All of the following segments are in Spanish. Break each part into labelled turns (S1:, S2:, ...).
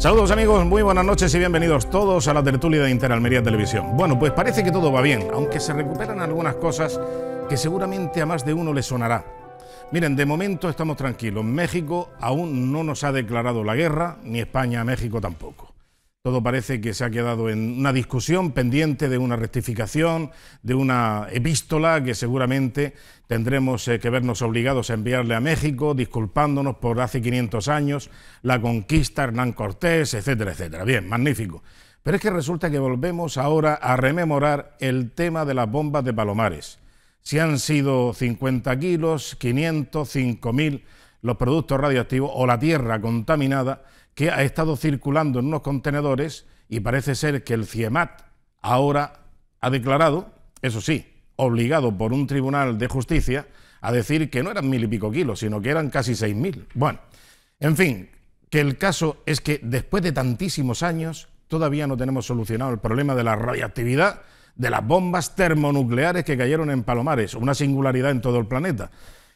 S1: Saludos amigos, muy buenas noches y bienvenidos todos a la tertulia de Interalmería Televisión. Bueno, pues parece que todo va bien, aunque se recuperan algunas cosas que seguramente a más de uno le sonará. Miren, de momento estamos tranquilos. México aún no nos ha declarado la guerra, ni España a México tampoco. Todo parece que se ha quedado en una discusión pendiente de una rectificación, de una epístola que seguramente tendremos eh, que vernos obligados a enviarle a México, disculpándonos por hace 500 años la conquista, Hernán Cortés, etcétera, etcétera. Bien, magnífico. Pero es que resulta que volvemos ahora a rememorar el tema de las bombas de Palomares. Si han sido 50 kilos, 500, 5.000 los productos radioactivos o la tierra contaminada, que ha estado circulando en unos contenedores y parece ser que el CIEMAT ahora ha declarado, eso sí, obligado por un tribunal de justicia a decir que no eran mil y pico kilos, sino que eran casi seis mil. Bueno, en fin, que el caso es que después de tantísimos años todavía no tenemos solucionado el problema de la radiactividad de las bombas termonucleares que cayeron en Palomares, una singularidad en todo el planeta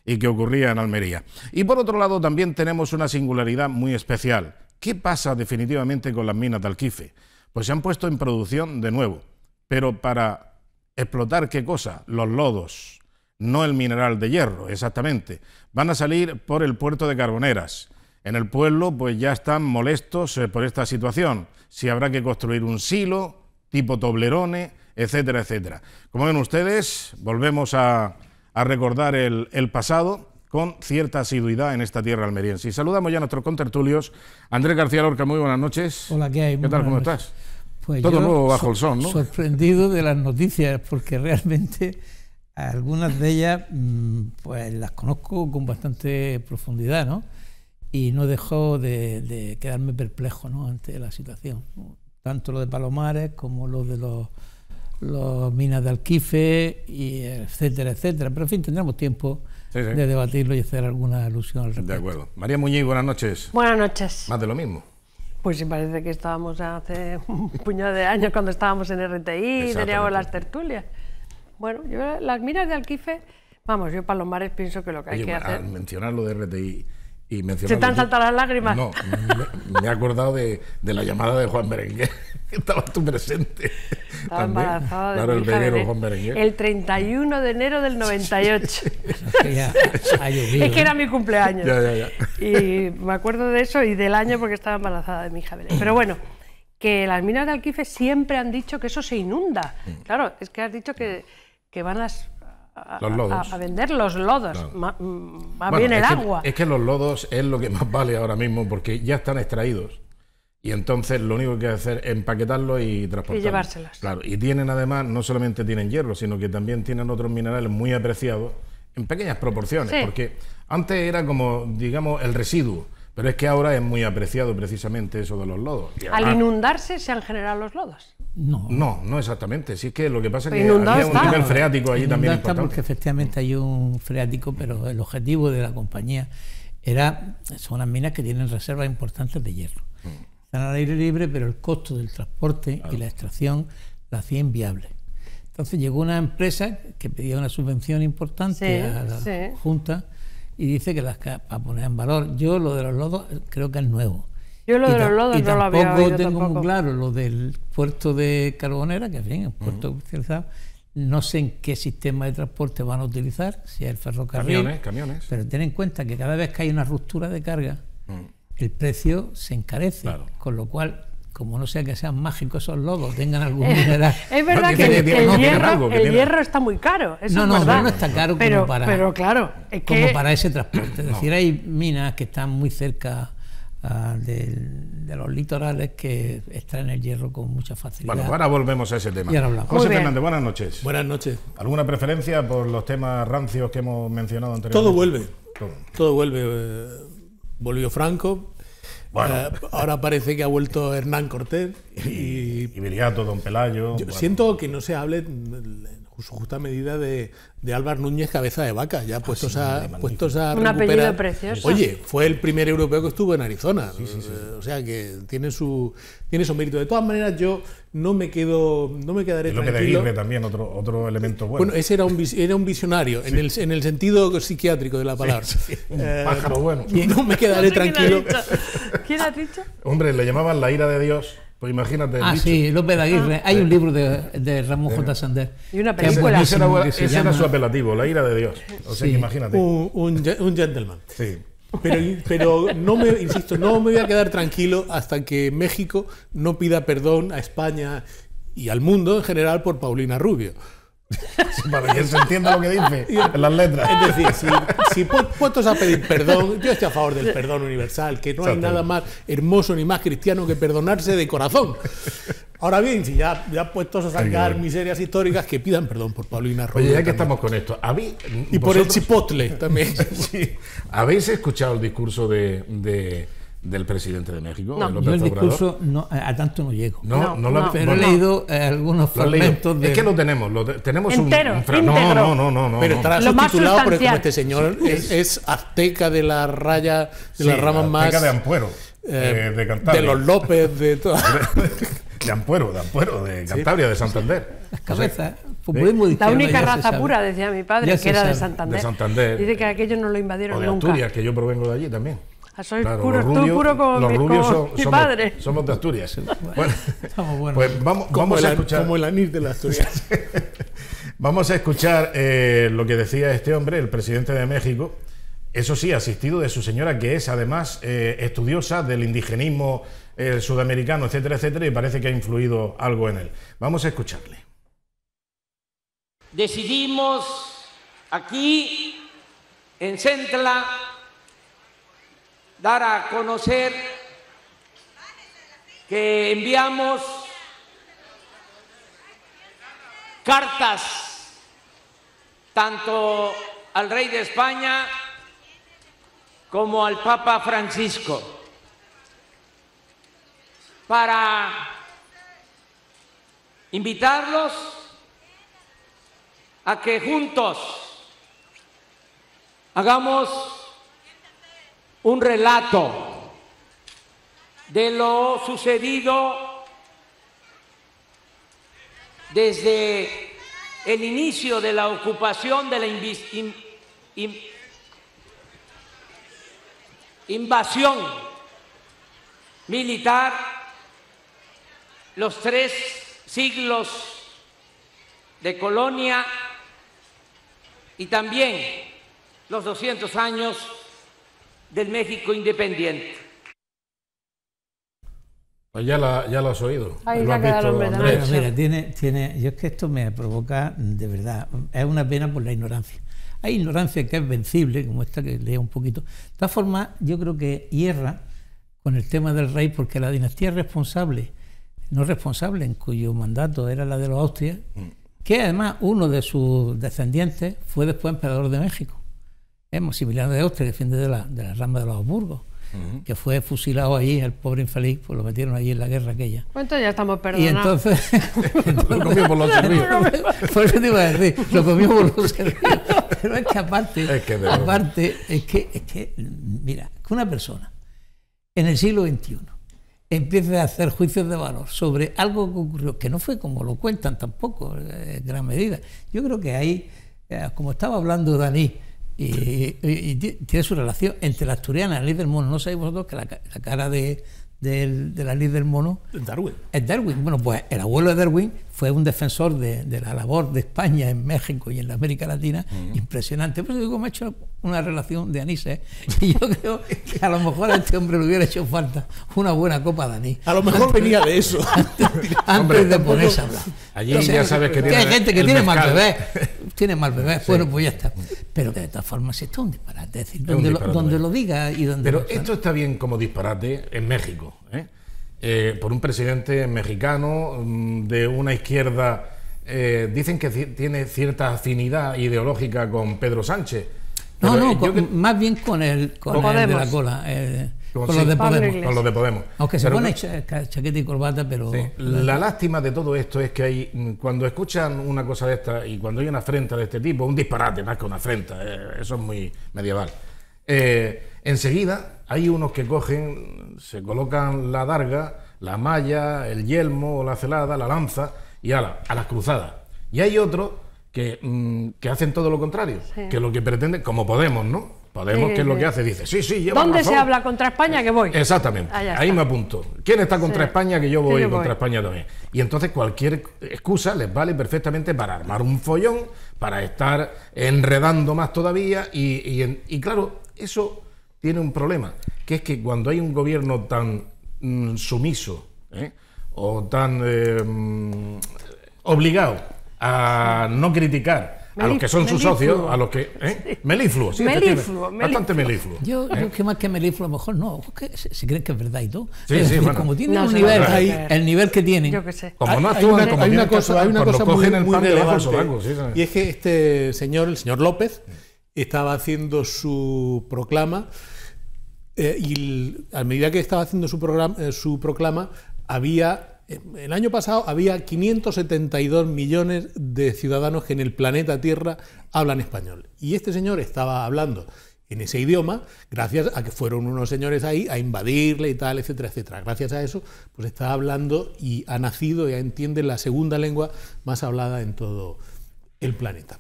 S1: y que ocurría en Almería. Y por otro lado también tenemos una singularidad muy especial, ¿Qué pasa definitivamente con las minas de Alquife? Pues se han puesto en producción de nuevo, pero para explotar qué cosa? Los lodos, no el mineral de hierro, exactamente. Van a salir por el puerto de Carboneras. En el pueblo pues ya están molestos eh, por esta situación, si habrá que construir un silo tipo Toblerone, etcétera, etcétera. Como ven ustedes, volvemos a, recordar el pasado con cierta asiduidad en esta tierra almeriense. Y saludamos ya a nuestros contertulios. Andrés García Lorca, muy buenas noches. Hola, ¿qué tal? ¿Cómo estás? Pues Todo nuevo bajo el sol, ¿no?
S2: Sorprendido de las noticias, porque realmente algunas de ellas mm, pues las conozco con bastante profundidad, ¿no? Y no dejo de, quedarme perplejo ¿no? ante la situación. Tanto lo de Palomares como lo de los los minas de Alquife, y etcétera, etcétera. Pero en fin, tendremos tiempo de debatirlo y hacer alguna alusión al respecto.
S1: De acuerdo. María Muñiz, buenas noches.
S3: Buenas noches. Más de lo mismo. Pues sí, parece que estábamos hace un puñado de años cuando estábamos en RTI y teníamos las tertulias. Bueno, yo las miras de Alquife, vamos, yo Palomares pienso que lo que hay que hacer... Al
S1: mencionar lo de RTI, ¿Se te han saltado las lágrimas? No, me, he acordado de, la llamada de Juan Berenguer, estabas tú presente. Estaba claro, el Juan El
S3: 31 de enero del 98.
S4: es que era mi
S3: cumpleaños. y me acuerdo de eso y del año porque estaba embarazada de mi hija Belén. Pero bueno, que las minas de Alquife siempre han dicho que eso se inunda. Mm. Claro, es que has dicho que, que van las a, los lodos. a, vender los lodos, mm, más, bien el agua.
S1: es que los lodos es lo que más vale ahora mismo porque ya están extraídos. Y entonces lo único que hay que hacer es empaquetarlos y transportarlos. Y llevárselas. Claro, y tienen además, no solamente tienen hierro, sino que también tienen otros minerales muy apreciados en pequeñas proporciones, porque antes era como, digamos, el residuo. Pero es que ahora es muy apreciado precisamente eso de los lodos. Al
S3: inundarse se han generado los lodos.
S1: No. No, no exactamente. Si es que lo que pasa es pues que había un nivel freático allí también porque
S2: efectivamente hay un freático, pero el objetivo de la compañía era son las minas que tienen reservas importantes de hierro. Mm. Están al aire libre, pero el costo del transporte y la extracción la hacía inviable. Entonces llegó una empresa que pedía una subvención importante a la Junta y dice que las a poner en valor. Yo lo de los lodos eh, creo que es nuevo yo lo de los lodos no lo había oído tengo muy claro lo del puerto de Carbonera, que es bien puerto comercializado. No sé en qué sistema de transporte van a utilizar, si es el ferrocarril. Camiones, camiones. Pero ten en cuenta que cada vez que hay una ruptura de carga, mm. el precio se encarece. Con lo cual, como no sea que sean mágicos esos lodos, tengan algún mineral. es verdad que, el, hierro,
S3: está muy caro. Eso no, no, es verdad. no está caro pero, claro, como para ese transporte. Es decir,
S2: hay minas que están muy cerca Ah, de los litorales que en el hierro con mucha facilidad. Bueno, ahora volvemos a ese tema. José Fernández,
S1: buenas noches. Buenas noches. ¿Alguna preferencia por los temas rancios que hemos mencionado anteriormente? Todo vuelve.
S4: Todo, vuelve. Eh, volvió Franco, bueno. Eh, ahora parece que ha vuelto Hernán Cortés y, y Don Pelayo. siento que no se hable su justa medida de, de Álvaro Núñez Cabeza de Vaca, ya ah, puestos, a, puestos a Un apellido precioso. Oye, fue el primer europeo que estuvo en Arizona, o sea que tiene su, tiene su mérito. De todas maneras, yo no me quedo, no me quedaré lo tranquilo. Que
S1: también, otro, otro elemento
S4: bueno. Bueno, ese era un, era un visionario, en, el, en el sentido psiquiátrico de la palabra. Eh, pájaro bueno. Y no me quedaré tranquilo. ¿Quién ha ¿Quién ha dicho? Hombre, le llamaban la ira de Dios
S1: pues imagínate. Ah, sí, López Aguirre. Ah,
S2: Hay un libro de, Ramón J. Sander. Y una película.
S1: Ese, era, su apelativo, La ira de Dios. O sea, imagínate.
S4: Un, gentleman. Sí. Pero, pero, no me, insisto, no me voy a quedar tranquilo hasta que México no pida perdón a España y al mundo en general por Paulina Rubio. Para que se entienda lo que dice en las letras. Es decir, si, puestos a pedir perdón, yo estoy a favor del perdón universal, que no hay nada más hermoso ni más cristiano que perdonarse de corazón. Ahora bien, si ya, ya puestos a sacar miserias históricas, que pidan perdón por Paulina Rubio. ya que estamos con esto, y por el chipotle también. ¿Habéis
S1: escuchado el discurso de del presidente de México. No, yo el discurso
S4: eh, a tanto no llego. No, no, lo, pero he leído eh, algunos fragmentos de... Es que lo tenemos, lo tenemos Entero, un, un No, no, no, no. Pero estará subtitulado porque este señor es, azteca de la raya, de sí, las ramas más... Azteca de Ampuero, eh, de Cantabria. De los López, de todo. de Ampuero, de Ampuero, de Cantabria, de Santander. Las cabezas. Pues la
S3: única raza pura, decía mi padre, que era de Santander. de Santander. Dice que aquellos no lo invadieron o de nunca. Asturias,
S1: que yo provengo de allí también soy los somos, de Asturias. Bueno, buenos. Pues vamos, a escuchar. Como el anís de las Asturias. vamos a escuchar eh, lo que decía este hombre, el presidente de México. Eso sí, asistido de su señora, que es además eh, estudiosa del indigenismo eh, sudamericano, etcétera, etcétera, y parece que ha influido algo en él. Vamos a escucharle.
S5: Decidimos aquí, en Centla, dar a conocer que enviamos cartas tanto al rey de España como al Papa Francisco para invitarlos a que juntos hagamos un relato de lo sucedido desde el inicio de la ocupación de la invasión militar, los tres siglos de colonia y también los 200 años del México independiente.
S1: Pues ya, la, ya lo has oído. Ahí lo quedaron, visto, mira,
S2: tiene, tiene, yo es que esto me provoca, de verdad, es una pena por la ignorancia. Hay ignorancia que es vencible, como esta que lea un poquito. De todas formas, yo creo que hierra con el tema del rey, porque la dinastía responsable, no responsable, en cuyo mandato era la de los Austrias, mm. que además uno de sus descendientes fue después emperador de México. ¿eh? Maximiliano de Austria, que defiende de la, de rama de los Habsburgos, que fue fusilado allí, el pobre infeliz, pues lo metieron allí en la guerra aquella.
S3: Pues entonces ya estamos perdonados. Y entonces... lo comió por los servidos. por eso decir,
S2: lo comió por los servidos. Pero es que aparte, es que aparte, es que, es que, mira, que una persona en el siglo XXI empiece a hacer juicios de valor sobre algo que ocurrió, que no fue como lo cuentan tampoco, eh, en gran medida. Yo creo que ahí, eh, como estaba hablando Dani, y, tiene su relación entre la asturiana y la ley del mono. ¿No sabéis vosotros que la, cara de, la ley del mono... Es Darwin. Es Darwin. Bueno, pues el abuelo de Darwin fue un defensor de, la labor de España en México y en la América Latina impresionante. pues eso digo, me ha hecho una relación de Anise. ¿eh? Y yo creo que a lo mejor a este hombre le hubiera hecho falta una buena copa de anís. A lo mejor venía de eso. Antes, de ponerse a hablar. Allí ya sabes que, hay gente que tiene más que ver tiene mal bebé, sí. pues ya está. Pero de todas formas, esto es un disparate, es decir, donde, lo, diga y donde... Pero esto
S1: está bien como disparate en México, ¿eh? eh por un presidente mexicano mm, de una izquierda, eh, dicen que tiene cierta afinidad ideológica con Pedro Sánchez. No, no, más bien con el, con, de la cola. Eh, con, los de Podemos. Aunque se pone chaqueta y corbata, pero... La lástima de todo esto es que hay, cuando escuchan una cosa de esta y cuando hay una afrenta de este tipo, un disparate más que una afrenta, eh, eso es muy medieval. Eh, enseguida hay unos que cogen, se colocan la darga, la malla, el yelmo, la celada, la lanza y ala, a las cruzadas. Y hay otros que, mm, hacen todo lo contrario, que lo que pretenden, como Podemos, ¿no? Podemos, que ¿qué es lo que eh, hace? Dice, sí, sí, lleva ¿Dónde se habla contra España eh, que voy? Exactamente, ah, ahí me apunto. ¿Quién está contra España que yo voy contra España también? Y entonces cualquier excusa les vale perfectamente para armar un follón, para estar enredando más todavía y, y, claro, eso tiene un problema, que es que cuando hay un gobierno tan mm, sumiso ¿eh? o tan mm, obligado a no criticar, a los que son sus socios, a los que... ¿eh? Melifluo, sí, melifluo, Bastante melifluo. Yo, ¿Eh? creo
S2: que más que melifluo, a lo mejor no, que se, creen que es verdad y todo. Sí, sí, Como tiene un nivel, ahí, el nivel que tiene Yo que sé. Como no actúan, hay, hay una cosa, hay una cosa
S4: muy, muy relevante, y es que este señor, el señor López, estaba haciendo su proclama eh, y a medida que estaba haciendo su, programa, su proclama había el año pasado había 572 millones de ciudadanos que en el planeta Tierra hablan español. Y este señor estaba hablando en ese idioma, gracias a que fueron unos señores ahí a invadirle y tal, etcétera, etcétera. Gracias a eso, pues está hablando y ha nacido y entiende la segunda lengua más hablada en todo el planeta.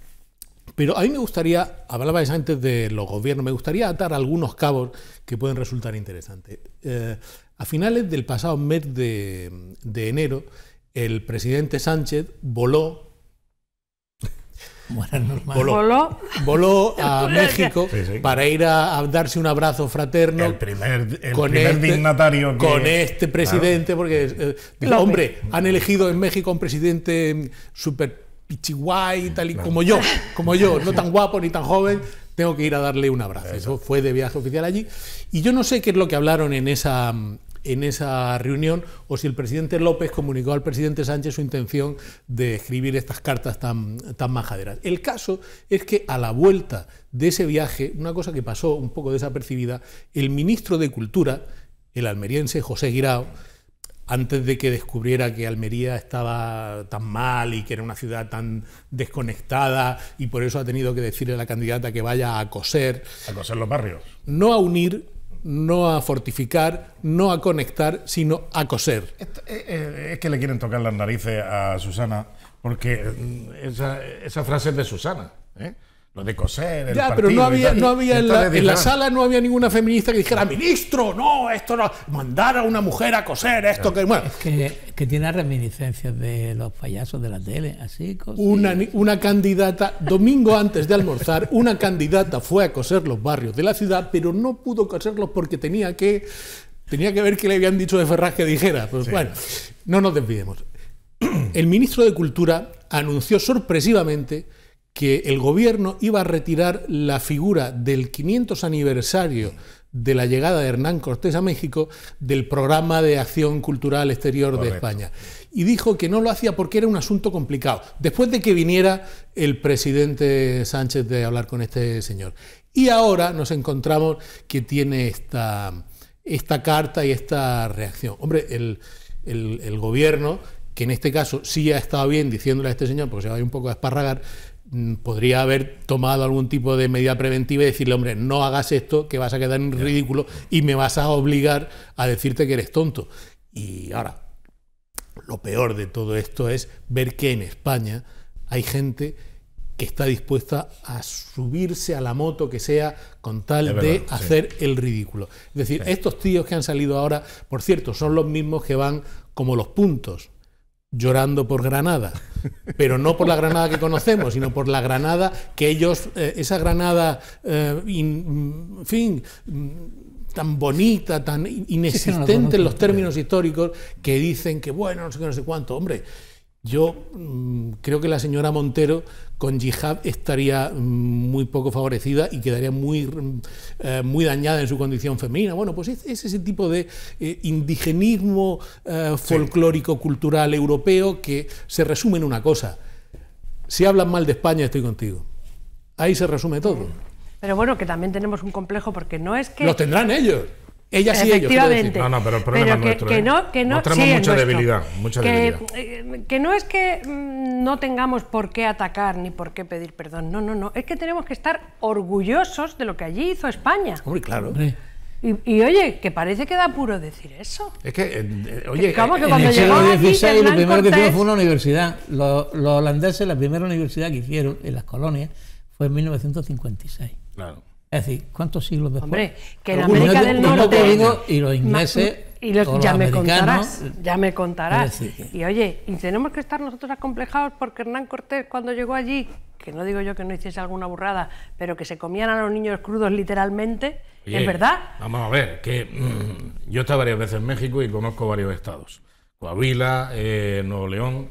S4: Pero a mí me gustaría, hablabais antes de los gobiernos, me gustaría atar algunos cabos que pueden resultar interesantes. Eh, a finales del pasado mes de, enero, el presidente Sánchez voló voló, voló, a México para ir a, darse un abrazo fraterno. El primer, con este, dignatario. con este presidente, porque eh, hombre, han elegido en México un presidente súper pichiguay, tal y como yo, como yo, no tan guapo ni tan joven, tengo que ir a darle un abrazo. Eso. fue de viaje oficial allí. Y yo no sé qué es lo que hablaron en esa, en esa reunión o si el presidente López comunicó al presidente Sánchez su intención de escribir estas cartas tan, tan majaderas. El caso es que a la vuelta de ese viaje, una cosa que pasó un poco desapercibida, el ministro de Cultura, el almeriense José Guirao, antes de que descubriera que Almería estaba tan mal y que era una ciudad tan desconectada y por eso ha tenido que decirle a la candidata que vaya a coser. A coser los barrios. No a unir, no a fortificar, no a conectar, sino a coser. Eh, eh, es que le quieren tocar las narices a Susana, porque mm, esa, esa frase
S1: es de Susana. ¿eh? lo de coser. ya, pero no había, no había en, la,
S4: sala no había ninguna feminista que dijera, ministro, no, esto no, mandar a una mujer a coser, esto que. Bueno. Es que,
S2: que, tiene reminiscencias de los payasos de la tele, así. Una,
S4: una candidata, domingo antes de almorzar, una candidata fue a coser los barrios de la ciudad, pero no pudo coserlos porque tenía que. Tenía que ver qué le habían dicho de Ferraz que dijera. Pues bueno, no nos desvidemos... El ministro de Cultura anunció sorpresivamente que el gobierno iba a retirar la figura del 500 aniversario de la llegada de Hernán Cortés a México del programa de acción cultural exterior de España. Y dijo que no lo hacía porque era un asunto complicado, después de que viniera el presidente Sánchez de hablar con este señor. Y ahora nos encontramos que tiene esta, esta carta y esta reacción. Hombre, el, el gobierno, que en este caso sí ha estado bien diciéndole a este señor, porque se va a ir un poco a esparragar, Mm, podría haber tomado algún tipo de medida preventiva y decirle, hombre, no hagas esto, que vas a quedar en ridículo y me vas a obligar a decirte que eres tonto. Y ahora, lo peor de todo esto es ver que en España hay gente que está dispuesta a subirse a la moto que sea con tal de hacer el ridículo. Es decir, estos tíos que han salido ahora, por cierto, son los mismos que van como los puntos, llorando por Granada pero no por la Granada que conocemos, sino por la Granada que ellos, eh, esa Granada, en eh, mm, fin, mm, tan bonita, tan inexistente en los términos históricos, que dicen que bueno, no sé qué, no sé cuánto, hombre yo mm, creo que la señora Montero con Jihad estaría mm, muy poco favorecida y quedaría muy, mm, eh, muy dañada en su condición femenina. Bueno, pues es, ese tipo de eh, indigenismo eh, folclórico, cultural europeo que se resume en una cosa. Si hablan mal de España, estoy contigo. Ahí se resume todo.
S3: Pero bueno, que también tenemos un complejo porque no es que... Los tendrán
S4: ellos. Ella sí, ellos. No, no, pero el problema es nuestro. Que, ¿eh? no, que no, sí, mucha debilidad.
S3: que, eh, que no es que mm, no tengamos por qué atacar ni por qué pedir perdón. No, no, no. Es que tenemos que estar orgullosos de lo que allí hizo España. Muy claro. Y, y, oye, que parece que da puro decir eso.
S2: Es que, eh, oye, en el siglo XVI lo primero que hicieron fue una universidad. Los, los holandeses, la primera universidad que hicieron en las colonias fue en 1956. Claro. Es decir, ¿cuántos siglos después? Hombre, que en América del Norte. y los ingleses. Y ya, me contarás,
S3: ya me contarás, Y oye, y tenemos que estar nosotros acomplejados porque Hernán Cortés cuando llegó allí, que no digo yo que no hiciese alguna burrada, pero que se comían a los niños crudos literalmente, es verdad.
S1: Vamos a ver, que mm, yo he estado varias veces en México y conozco varios estados. Coahuila, eh, Nuevo León,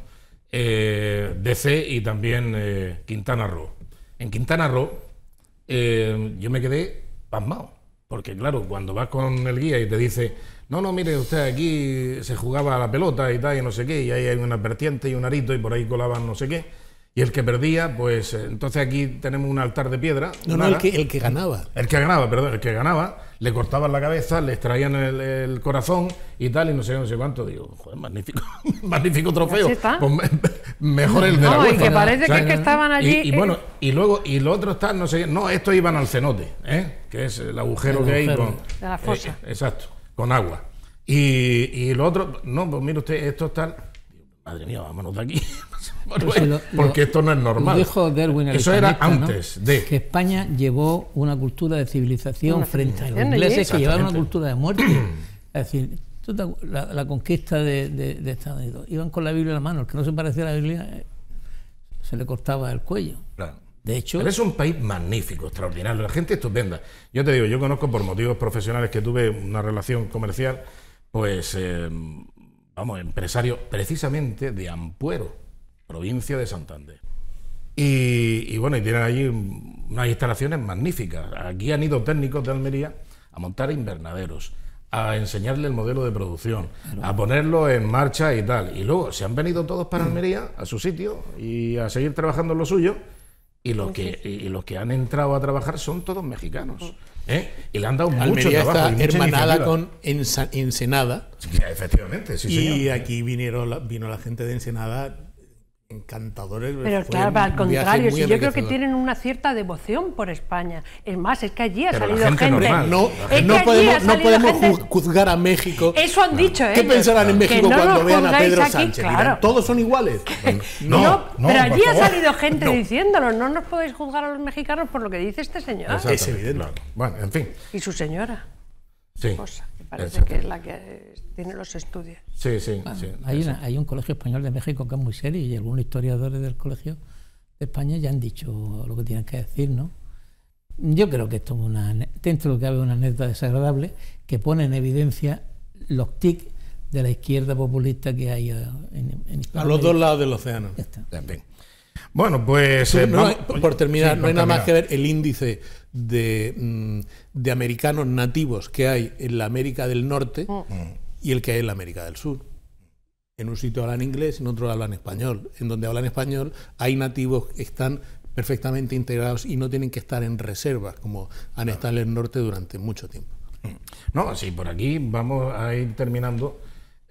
S1: eh, DC y también eh, Quintana Roo. En Quintana Roo eh, yo me quedé pasmado. Porque claro, cuando vas con el guía y te dice, no, no, mire, usted aquí se jugaba la pelota y tal, y no sé qué, y ahí hay una vertiente y un arito y por ahí colaban no sé qué y el que perdía, pues eh, entonces aquí tenemos un altar de piedra. No, no, el que, ganaba. El que ganaba, perdón, el que ganaba, le cortaban la cabeza, le extraían el, corazón y tal, y no sé, no sé cuánto. Digo, joder, magnífico, magnífico trofeo. Pues mejor el de no, la Y que parece que, estaban allí. Y, bueno, y luego, y lo otro está, no sé, no, estos iban al cenote, ¿eh? que es el agujero que hay con. De la fosa. Eh, exacto, con agua. Y, y lo otro, no, pues mire usted, estos están madre mía, vámonos de aquí. Porque, esto no es normal. Dijo Eso era antes
S2: de. Que España llevó una cultura de civilización frente a los ingleses que llevaron una cultura de muerte. Es decir, la, conquista de, Estados Unidos. Iban con la Biblia en la mano. El que no se parecía a la Biblia eh, se le cortaba el cuello.
S1: De hecho. Pero es un país magnífico, extraordinario. La gente estupenda. Yo te digo, yo conozco por motivos profesionales que tuve una relación comercial, pues. Eh, vamos, empresario precisamente de Ampuero, provincia de Santander. Y, bueno, y tienen allí unas instalaciones magníficas. Aquí han ido técnicos de Almería a montar invernaderos, a enseñarle el modelo de producción, a ponerlo en marcha y tal. Y luego se han venido todos para Almería, a su sitio, y a seguir trabajando en lo suyo y los que y los que han entrado a trabajar son todos mexicanos ¿eh? y le han dado mucho trabajo está hermanada con
S4: Ensenada efectivamente sí y aquí vinieron vino la gente de Ensenada encantadores. Pero claro, al contrario, yo creo que tienen
S3: una cierta devoción por España. Es más, es que allí ha salido gente. No, podemos,
S4: juzgar a México.
S3: Eso han dicho, ¿eh? ¿Qué pensarán en México cuando vean a Pedro Sánchez?
S4: Todos son iguales.
S3: no, pero allí ha salido gente diciéndolo. No nos podéis juzgar a los mexicanos por lo que dice este señor. Es evidente. Bueno, en fin. Y su señora
S1: que parece que es la
S3: que eh, tiene los estudios.
S1: Sí, sí,
S2: hay, un colegio español de México que es muy serio y algunos historiadores del colegio de España ya han dicho lo que tienen que decir, ¿no? Yo creo que esto es una, dentro lo que había una anécdota desagradable que pone en evidencia los tics de la izquierda populista que hay
S4: eh, en, en A los dos lados del océano. Bueno, pues... Eh, por terminar, no hay nada más que ver el índice Mm, de, americanos nativos que hay en la América del Norte mm. Mm. y el que hay en la América del Sur. En un sitio hablan inglés, en otro hablan español. En donde hablan español hay nativos que están perfectamente integrados y no tienen que estar en reservas como han estado en el norte durante mucho tiempo. No, sí, por aquí vamos a ir terminando.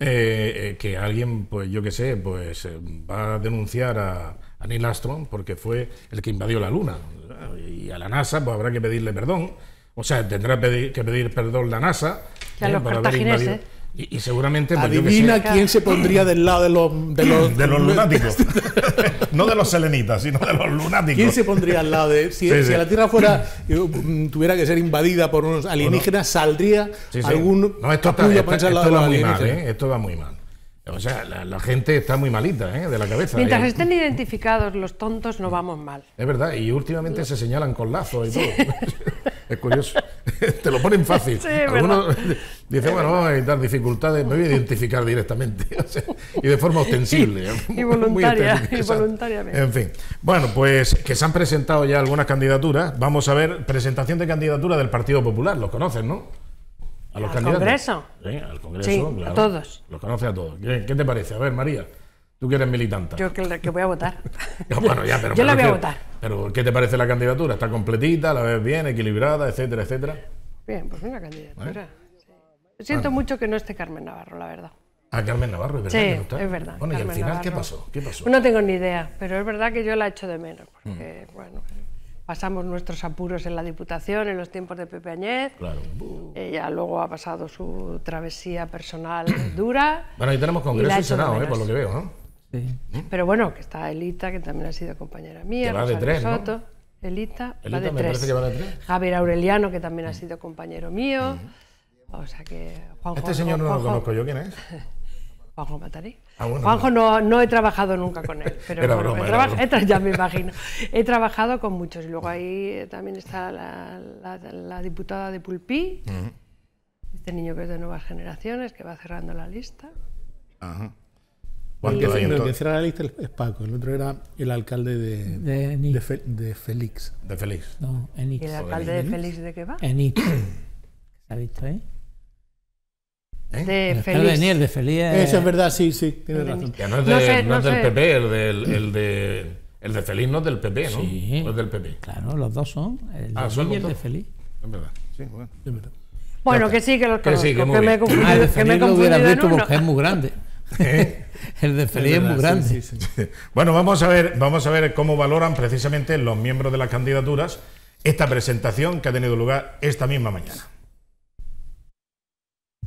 S4: Eh, eh, que alguien,
S1: pues yo qué sé, pues eh, va a denunciar a, a Neil porque fue el que invadió la Luna. Y a la NASA pues, habrá que pedirle perdón. O sea, tendrá que pedir perdón la NASA
S3: ¿eh?
S1: Y, seguramente... Pues, Adivina quién se pondría
S4: del lado de los... lunáticos. no de los selenitas, sino de los lunáticos. ¿Quién se pondría al lado de...? Si, la Tierra fuera eh, mm, tuviera que ser invadida por unos alienígenas, ¿saldría algún... No, esto, está, esto va muy mal,
S1: Esto va muy mal. O sea, la, gente está muy malita, ¿eh? De la cabeza. Mientras eh, estén
S3: identificados los tontos, no vamos mal.
S1: Es verdad, y últimamente se señalan con lazo y todo. es curioso. Te lo ponen fácil. Algunos dicen, bueno, vamos a evitar dificultades, me voy a identificar directamente. y de forma ostensible.
S3: Y, ¿eh? voluntaria, y voluntariamente.
S1: En fin. Bueno, pues que se han presentado ya algunas candidaturas. Vamos a ver, presentación de candidatura del Partido Popular. lo conocen, ¿no? ¿A los ¿Al Congreso. Al Congreso, sí, A todos. Los conoce a todos. ¿Qué, te parece? A ver, María, tú que eres militante.
S3: Yo que, voy a votar. bueno, ya, pero. Yo la voy a votar.
S1: Pero, ¿qué te parece la candidatura? ¿Está completita? ¿La ves bien? ¿Equilibrada? Etcétera, etcétera.
S3: Bien, pues una candidatura. Siento mucho que no esté Carmen Navarro, la verdad.
S1: Ah, Carmen Navarro, es verdad. Sí, que no está? es verdad. Bueno, ¿y al final ¿qué pasó? ¿qué pasó? No
S3: tengo ni idea, pero es verdad que yo la echo de menos, porque, mm. bueno, pasamos nuestros apuros en la Diputación en los tiempos de Pepe Añez. Ella eh, luego ha pasado su travesía personal dura.
S1: Bueno, ahí tenemos Congreso y, Senado, eh, por lo que veo, ¿no? Sí.
S3: ¿Mm? Pero bueno, que está Elita, que también ha sido compañera mía. Que va de tres, ¿no? Elita, va de tres. Que va de tres. Javier Aureliano, que también ha mm. sido compañero mío. Mm. O sea que... este señor no lo conozco yo, ¿quién es? Juanjo Mataré. Ah, Juanjo no, no he trabajado nunca con él, pero bueno, ya me imagino. He trabajado con muchos. Y luego ahí eh, también está la, diputada de Pulpí, este niño que es de Nuevas Generaciones, que va cerrando la lista.
S1: Ajá.
S4: el que cierra la lista es Paco, el otro era el alcalde de, de, de, de Félix. De Félix. No, Enix. ¿El alcalde de Félix
S3: de qué va? Enix.
S4: ¿Se ha visto, eh? ¿Eh? De Feliz. de Eso es verdad, sí, sí, razón. no es, del
S1: PP, el, de, el, de, el de Feliz no es del PP, ¿no?
S2: No es del PP. Claro, los dos son. El de ah, Feliz. Es verdad, sí, bueno.
S3: Bueno, que sí, que los que, me he el de Feliz es muy grande. El de Feliz es, muy grande.
S1: Bueno, vamos a, ver, vamos a ver cómo valoran precisamente los miembros de las candidaturas esta presentación que ha tenido lugar esta misma mañana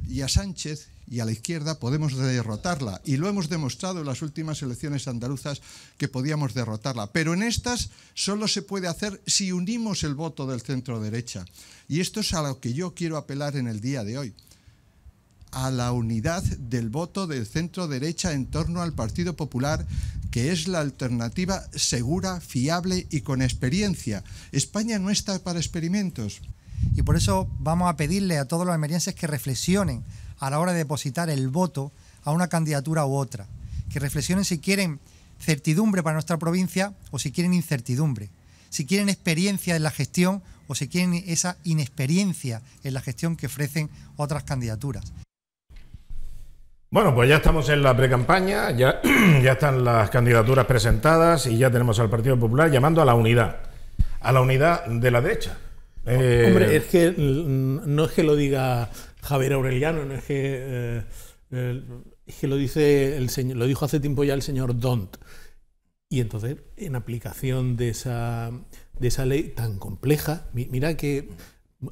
S4: y a Sánchez y a la izquierda podemos derrotarla. Y lo hemos demostrado en las últimas elecciones andaluzas que podíamos derrotarla. Pero en estas solo se puede hacer si unimos el voto del centro derecha. Y esto es a lo que yo quiero apelar en el día de hoy. A la unidad del voto del centro derecha en torno al Partido Popular, que es la alternativa segura, fiable y con experiencia. España no está para experimentos. Y por eso vamos a pedirle a todos los almerienses que reflexionen a la hora de depositar el voto a una candidatura u otra, que reflexionen si quieren certidumbre para nuestra provincia o si quieren incertidumbre, si quieren experiencia en la gestión o si quieren esa inexperiencia en la gestión que ofrecen otras candidaturas.
S1: Bueno, pues ya estamos en la precampaña, ya, ya están las candidaturas presentadas y ya tenemos al Partido Popular llamando a la unidad, a la unidad de la derecha. Eh, Hombre, es
S4: que mm, mm, no es que lo diga Javier Aureliano, eh, es que, lo, dice el señor, lo dijo hace tiempo ya el señor Dont. Y entonces, en aplicación de esa, de esa ley tan compleja, mira que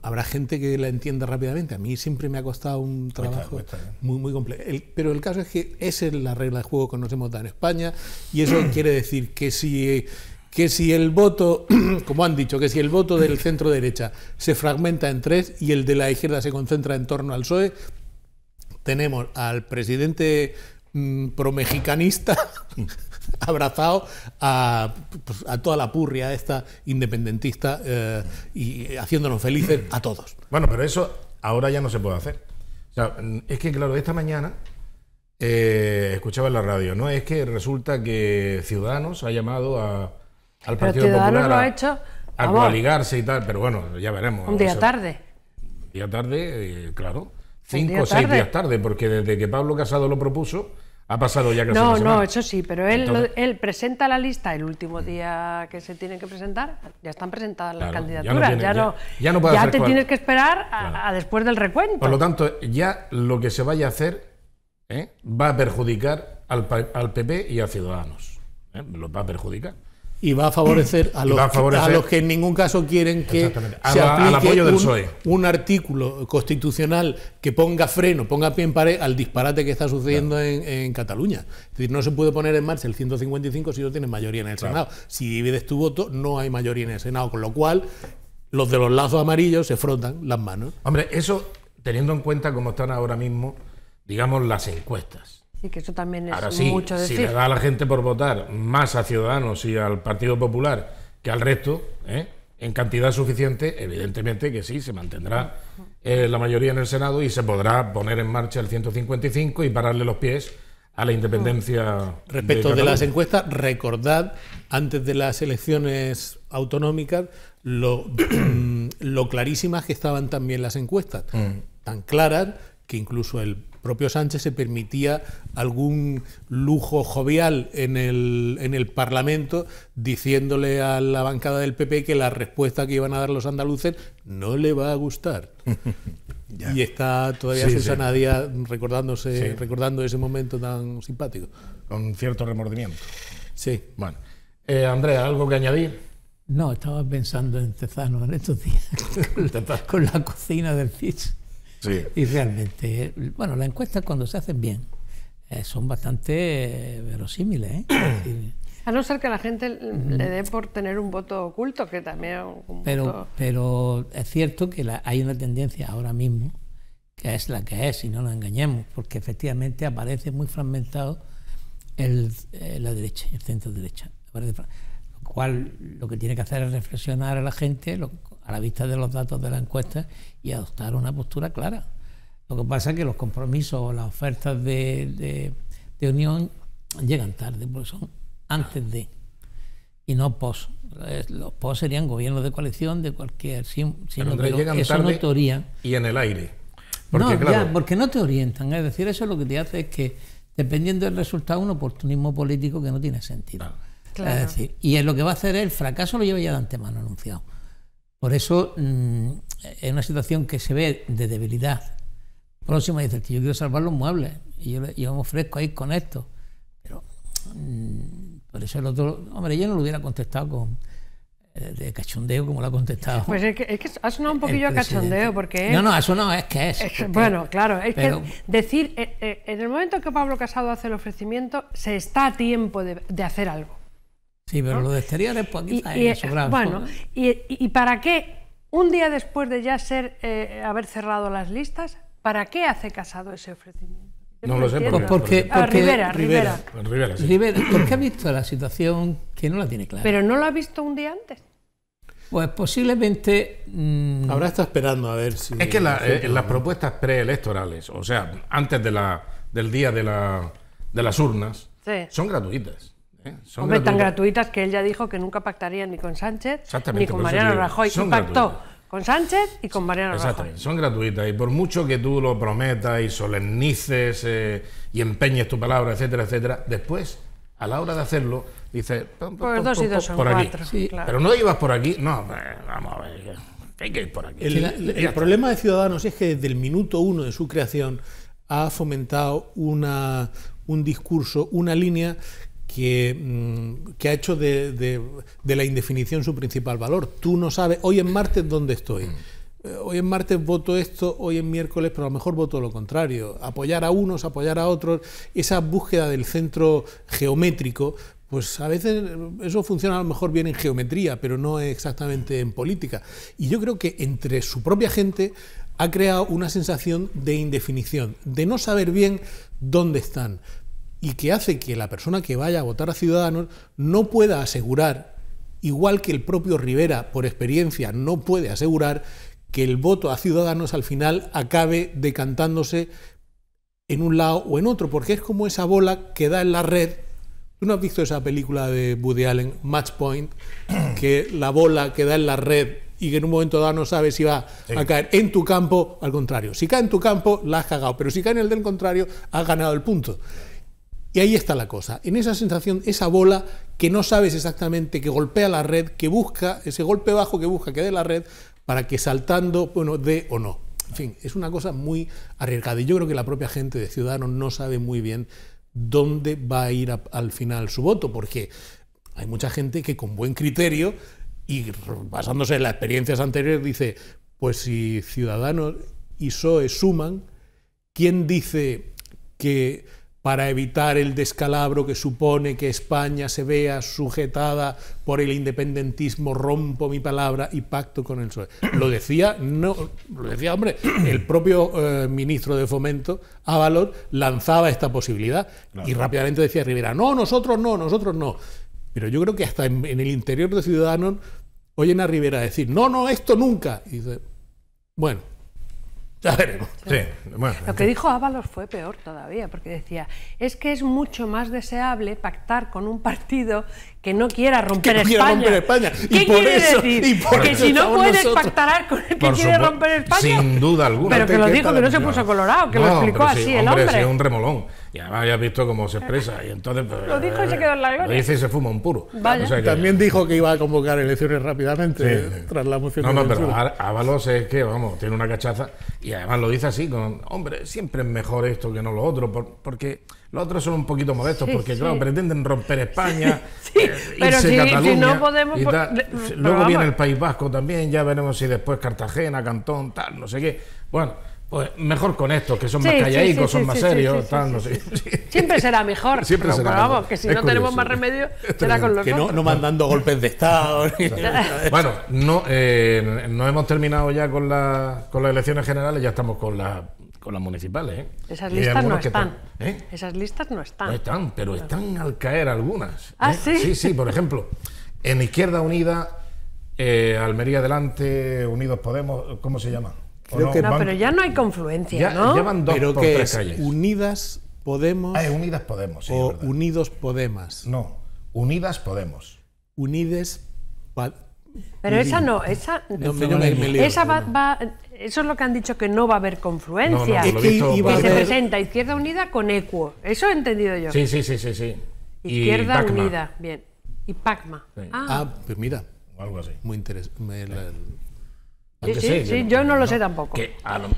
S4: habrá gente que la entienda rápidamente. A mí siempre me ha costado un trabajo ¿eh? muy, muy complejo. pero el caso es que esa es la regla de juego que nos hemos dado en España y eso quiere decir que si que si el voto, como han dicho, que si el voto del centro derecha se fragmenta en tres y el de la izquierda se concentra en torno al PSOE, tenemos al presidente mm, promexicanista abrazado pues, a, toda la purria esta independentista eh, y haciéndonos felices a todos. Bueno, pero eso
S1: ahora ya no se puede hacer. Mm, es que claro, esta mañana eh, escuchaba en la radio, ¿no? Es que resulta que Ciudadanos ha llamado a al Partido Popular lo ha hecho,
S3: a, coaligarse
S1: y tal, pero bueno, ya veremos. Un día tarde. día tarde, eh, claro.
S3: Cinco o seis días
S1: tarde, porque desde que Pablo Casado lo propuso, ha pasado
S4: ya casi No, una no, eso
S3: sí, pero él, él presenta la lista el último día que se tiene que presentar. Ya están presentadas las candidaturas. Ya, no, ya, ya, te tienes que esperar a, después del recuento. Por lo
S1: tanto, ya lo que se vaya a hacer eh, va a perjudicar al, al PP y a Ciudadanos. Eh, lo va a perjudicar
S4: y va a favorecer a los, que en ningún caso quieren que se aplique e. Un, artículo constitucional que ponga freno, ponga pie en pared al disparate que está sucediendo en, Cataluña. Es decir, no se puede poner en marcha el 155 si no tienes mayoría en el Senado. Si divides tu voto, no hay mayoría en el Senado, con lo cual los de los lazos amarillos se frotan las manos. Hombre, eso teniendo en cuenta cómo están ahora mismo, digamos, las encuestas
S3: que eso también es Ahora sí, mucho decir. Si le da a la
S1: gente por votar más a Ciudadanos y al Partido Popular que al resto, ¿eh? en cantidad suficiente, evidentemente que sí, se mantendrá eh, la mayoría en el Senado y se podrá poner en marcha el 155 y pararle los pies a la independencia. Respecto de, las
S4: encuestas, recordad, antes de las elecciones autonómicas, lo, lo clarísimas que estaban también las encuestas. Mm. Tan claras que incluso el propio Sánchez se permitía algún lujo jovial en el, en el Parlamento diciéndole a la bancada del PP que la respuesta que iban a dar los andaluces no le va a gustar. Y está todavía Susana recordándose, recordando ese momento tan simpático. Con cierto remordimiento. Sí. Bueno. Eh, Andrea, ¿algo que añadir?
S2: No, estaba pensando en Tezano en estos días. con la cocina del Fitch. Y realmente, bueno, las encuestas cuando se hacen bien eh, son bastante eh, verosímiles. ¿eh?
S3: a no ser que la gente le dé por tener un voto oculto, que también... Un pero,
S2: pero es cierto que hay una tendencia ahora mismo, que es la que es, y no nos engañemos, porque efectivamente aparece muy fragmentado el, la derecha, el centro derecha. Lo cual lo que tiene que hacer es reflexionar a la gente lo, a la vista de los datos de la encuesta y adoptar una postura clara. Lo que pasa es que los compromisos o las ofertas de, unión llegan tarde, porque son antes de y no POS. Los POS serían gobiernos de coalición de cualquier sino pero, que eso teoría.
S4: Y en el aire.
S1: Porque, no,
S2: porque no te orientan. Es decir, eso lo que te hace es que, dependiendo del resultado, un oportunismo político que no tiene sentido. y es lo que va a hacer el fracaso lo lleva ya de antemano anunciado. Por eso, mm, es una situación que se ve de debilidad próxima, dice que yo quiero salvar los muebles y yo, yo me ofrezco ahí con esto. Pero mm, por eso el otro, hombre, yo no lo hubiera contestado con, eh, de cachondeo como lo ha contestado. Pues es
S3: que, es que ha sonado un poquillo a cachondeo porque... no, no, eso no es que es. bueno, claro, es que decir, eh, eh, en el momento que Pablo Casado hace el ofrecimiento, se está a tiempo de hacer algo.
S2: Sí, pero lo de exteriores, pues aquí y, Bueno,
S3: y, para qué? Un día después de ya ser, eh, haber cerrado las listas, ¿para qué hace Casado ese ofrecimiento? No lo sé, pues ah, porque, Rivera, Rivera, Rivera. Pues
S2: ha visto la situación que no la tiene clara.
S3: Pero no lo ha visto un día antes.
S2: Pues posiblemente. habrá mm, Ahora esperando a ver si. Es que eh, las
S1: propuestas preelectorales, o sea, antes de la, del día de, las urnas, son gratuitas. ¿eh? Son Hombre, tan
S3: gratuitas que él ya dijo que nunca pactaría ni con Sánchez ni con Mariano Rajoy. Son pactó con Sánchez y con Mariano Rajoy.
S1: Son gratuitas y por mucho que tú lo prometas y solemnices eh, y empeñes tu palabra, etcétera, etcétera, después, a la hora de hacerlo, dices... Pues dos y dos son Pero no ibas
S4: por aquí. No,
S1: vamos a ver. Hay que ir por aquí. El, problema
S4: de Ciudadanos es que desde el minuto uno de su creación ha fomentado una, un discurso, una línea Mm, que, ha hecho de, de, la indefinición su principal valor. Tú no sabes, hoy en martes dónde estoy. Mm. Eh, hoy en martes voto esto, hoy en miércoles, pero a lo mejor voto lo contrario. Apoyar a unos, apoyar a otros, esa búsqueda del centro geométrico, pues a veces eso funciona a lo mejor bien en geometría, pero no exactamente en política. Y yo creo que entre su propia gente ha creado una sensación de indefinición, de no saber bien dónde están y que hace que la persona que vaya a votar a Ciudadanos no pueda asegurar, igual que el propio Rivera por experiencia no puede asegurar, que el voto a Ciudadanos al final acabe decantándose en un lado o en otro, porque es como esa bola que da en la red. ¿Tú no has visto esa película de Woody Allen, Match Point, que la bola que da en la red y que en un momento dado no sabes si va a caer en tu campo, al contrario. Si cae en tu campo, la has cagado, pero si cae en el del contrario, has ganado el punto. Y ahí está la cosa, en esa sensación, esa bola que no sabes exactamente, que golpea la red, que busca, ese golpe bajo que busca que dé la red para que saltando, bueno, dé o no. En fin, es una cosa muy arriesgada y yo creo que la propia gente de Ciudadanos no sabe muy bien dónde va a ir al final su voto, porque hay mucha gente que con buen criterio y basándose en las experiencias anteriores dice, pues si Ciudadanos y PSOE suman, ¿quién dice que para evitar el descalabro que supone que España se vea sujetada por el independentismo, rompo mi palabra y pacto con el PSOE. Lo decía, no, lo decía hombre, el propio eh, ministro de Fomento, Ábalos, lanzaba esta posibilidad y rápidamente decía Rivera, no, nosotros no, nosotros no. Pero yo creo que hasta en, en el interior de Ciudadanos oyen a Rivera decir, no, no, esto nunca. Y dice, bueno, Sí,
S5: Lo que dijo
S3: Ábalos fue peor todavía, porque decía, es que es mucho más deseable pactar con un partido que no quiera romper España. ¿Qué y quiere decir? que si no puede pactar con el que quiere romper España.
S1: Sin duda alguna. Pero que lo dijo,
S3: que no se puso colorado, que lo explicó así el hombre. un
S1: remolón. Y además habías visto cómo se expresa. Y entonces, pues, lo dijo y se quedó en la gloria. Lo dice y se fuma un puro. También
S4: dijo que iba a convocar elecciones rápidamente eh, tras la moción. de No, no, pero
S1: Ábalos es que, vamos, tiene una cachaza. Y además lo dice así, con, hombre, siempre es mejor esto que no lo otro, porque los otros son un poquito modestos porque, claro, pretenden romper España, sí, eh, pero si, no podemos, pues, Luego viene el País Vasco también, ya veremos si después Cartagena, Cantón, tal, no sé qué. Bueno,
S4: pues mejor con estos, que son más callaicos, son más serios, tal, no sé.
S3: Siempre será mejor. Siempre será mejor. vamos, que si no tenemos más remedio, será con los Que no,
S4: mandando golpes de Estado.
S1: bueno, no, eh, no hemos terminado ya con, con las elecciones generales, ya estamos con la con las municipales. ¿eh? Esas listas no están. ¿eh?
S3: Esas listas no están. No están,
S1: pero están al caer algunas. ¿eh? ¿Ah, sí? Sí, sí, por ejemplo, en Izquierda Unida, Almería Adelante, Unidos Podemos, ¿cómo se llama? no, pero
S3: ya no hay confluencia, ¿no? Ya dos pero tres calles.
S4: Unidas Podemos. Ah, Unidas Podemos, O Unidos podemos No, Unidas Podemos. Unides.
S3: Pero esa no, esa. No, esa va eso es lo que han dicho que no va a haber confluencia. que se presenta Izquierda Unida con Equo. Eso he entendido yo. Sí, sí, sí,
S2: sí.
S1: sí. Izquierda Unida,
S3: bien. Y Pacma. Ah. ah.
S1: pues mira. Algo así. Muy interesante.
S3: Sí, sí, sí, yo no, lo sé tampoco.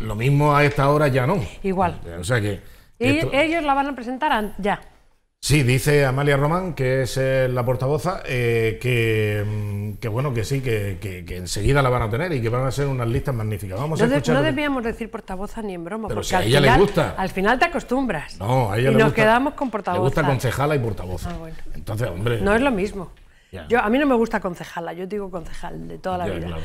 S1: lo, mismo a esta hora ya no. Igual. O sea que.
S3: Ellos la van a presentar ya.
S1: Sí, dice Amalia Román, que es eh, la portavoza, eh, mm, que, bueno, que sí, que, enseguida la van a tener y que van a ser unas listas magníficas. Vamos no a no
S3: debíamos decir portavoza ni en broma, porque le al final te acostumbras. No, y nos quedamos con portavoz. gusta concejala
S1: y portavoza. Ah, Entonces, hombre. No es lo
S3: mismo. Yo, a mí no me gusta concejala, yo digo concejal de toda la vida.